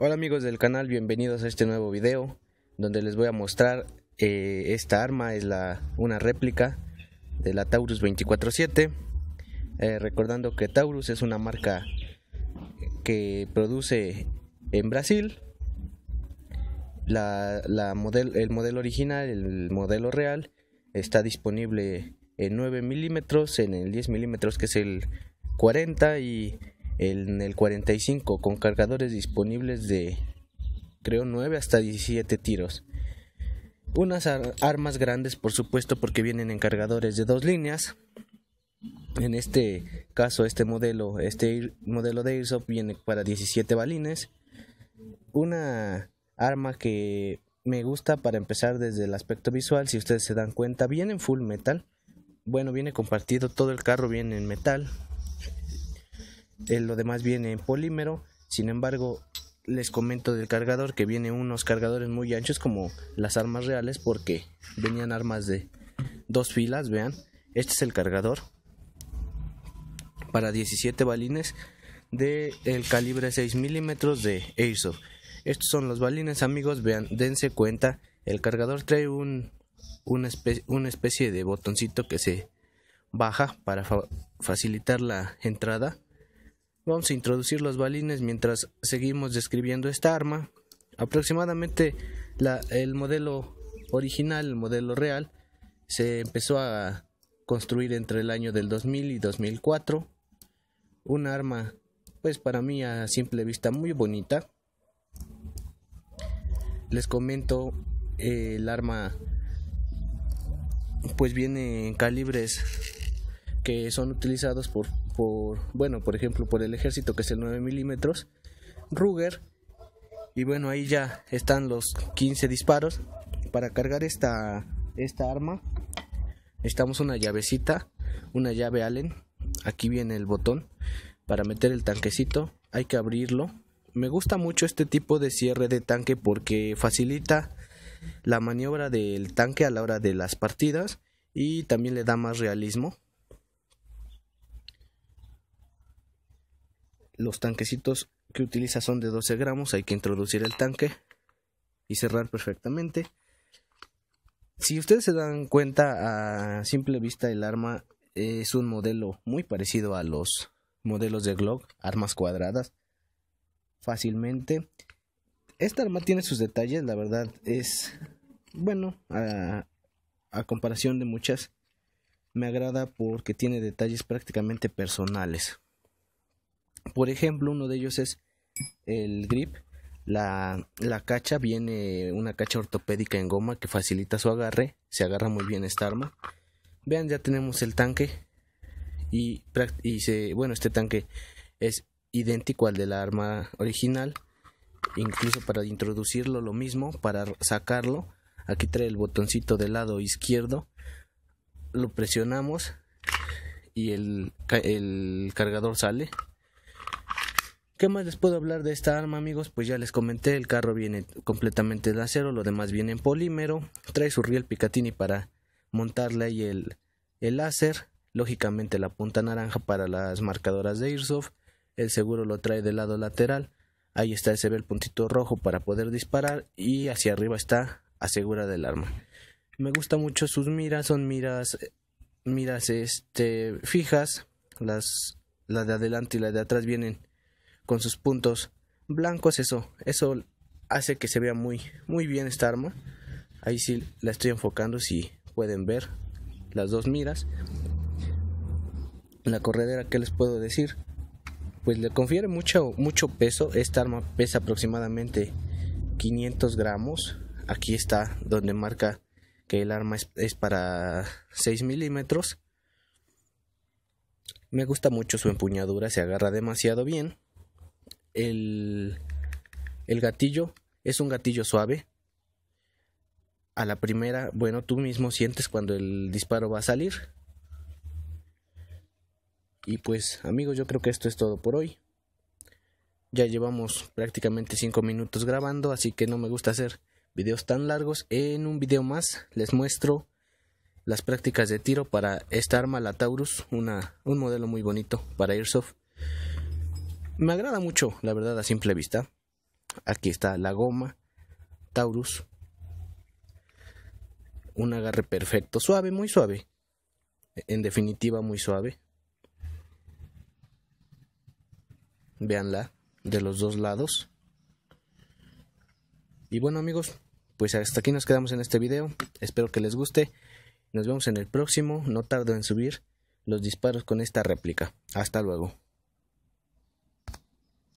Hola amigos del canal, bienvenidos a este nuevo video donde les voy a mostrar eh, esta arma, es la, una réplica de la Taurus 24-7 eh, recordando que Taurus es una marca que produce en Brasil el modelo original, el modelo real está disponible en 9 milímetros, en el 10 milímetros que es el 40 y en el 45 con cargadores disponibles de creo 9 hasta 17 tiros. Unas armas grandes por supuesto porque vienen en cargadores de dos líneas. En este caso este modelo, este modelo de Airsoft viene para 17 balines. Una arma que me gusta para empezar desde el aspecto visual, si ustedes se dan cuenta, viene en full metal. Bueno, viene compartido todo el carro viene en metal, eh, lo demás viene en polímero, sin embargo les comento del cargador que viene unos cargadores muy anchos como las armas reales porque venían armas de dos filas, vean, este es el cargador para 17 balines de el calibre 6 milímetros de Airsoft. Estos son los balines amigos, vean, dense cuenta, el cargador trae un, una, especie, de botoncito que se baja para facilitar la entrada Vamos a introducir los balines mientras seguimos describiendo esta arma. Aproximadamente el modelo original, el modelo real, se empezó a construir entre el año del 2000 y 2004. Un arma, pues para mí a simple vista muy bonita. Les comento, eh, el arma pues viene en calibres que son utilizados por por, bueno, por ejemplo, por el ejército, que es el 9 milímetros, Ruger, y bueno, ahí ya están los 15 disparos. Para cargar esta, esta arma, necesitamos una llavecita, una llave Allen, aquí viene el botón para meter el tanquecito, hay que abrirlo. Me gusta mucho este tipo de cierre de tanque porque facilita la maniobra del tanque a la hora de las partidas y también le da más realismo. los tanquecitos que utiliza son de 12 gramos, hay que introducir el tanque y cerrar perfectamente. Si ustedes se dan cuenta a simple vista el arma es un modelo muy parecido a los modelos de Glock, armas cuadradas fácilmente. Esta arma tiene sus detalles, la verdad es bueno a, a comparación de muchas. Me agrada porque tiene detalles prácticamente personales. Por ejemplo, uno de ellos es el grip. La, cacha viene una cacha ortopédica en goma que facilita su agarre. Se agarra muy bien esta arma. Vean, ya tenemos el tanque. Y, bueno, este tanque es idéntico al de la arma original. Incluso para introducirlo lo mismo, para sacarlo. Aquí trae el botoncito del lado izquierdo. Lo presionamos y el, el cargador sale ¿Qué más les puedo hablar de esta arma, amigos? Pues ya les comenté, el carro viene completamente de acero, lo demás viene en polímero, trae su riel Picatinny para montarle ahí el, el láser, lógicamente la punta naranja para las marcadoras de Airsoft, el seguro lo trae del lado lateral, ahí está, se ve el puntito rojo para poder disparar y hacia arriba está asegura del arma. Me gusta mucho sus miras, son miras, miras este, fijas, las, la de adelante y la de atrás vienen con sus puntos blancos, eso, eso hace que se vea muy, muy bien esta arma. Ahí sí la estoy enfocando, si pueden ver las dos miras. La corredera, que les puedo decir? Pues le confiere mucho, mucho peso. Esta arma pesa aproximadamente 500 gramos. Aquí está donde marca que el arma es, es para 6 milímetros. Me gusta mucho su empuñadura, se agarra demasiado bien el, gatillo es un gatillo suave. A la primera, bueno, tú mismo sientes cuando el disparo va a salir. Y pues amigos, yo creo que esto es todo por hoy. Ya llevamos prácticamente 5 minutos grabando, así que no me gusta hacer videos tan largos. En un video más les muestro las prácticas de tiro para esta arma, la Taurus, una, un modelo muy bonito para Airsoft. Me agrada mucho, la verdad, a simple vista. Aquí está la goma Taurus. Un agarre perfecto, suave, muy suave. En definitiva, muy suave. Veanla de los dos lados. Y bueno amigos, pues hasta aquí nos quedamos en este video. Espero que les guste. Nos vemos en el próximo. No tardo en subir los disparos con esta réplica. Hasta luego.